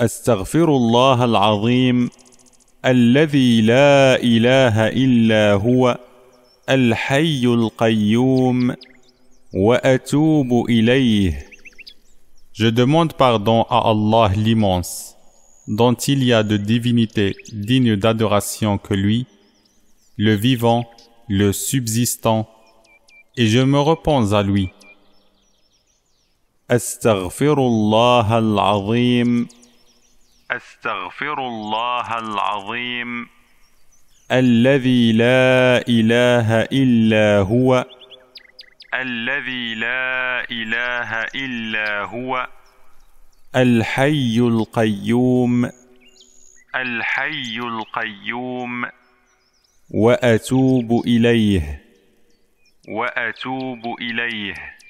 استغفر الله العظيم الذي لا اله الا هو الحي wa واتوب اليه Je demande pardon à Allah l'immense, dont il y a de divinité digne d'adoration que lui, le vivant, le subsistant, et je me repens à lui. Astaghfirullah al-Azim. أستغفر الله العظيم الذي لا إله إلا هو الذي لا إله إلا هو الحي القيوم الحي القيوم وأتوب إليه وأتوب إليه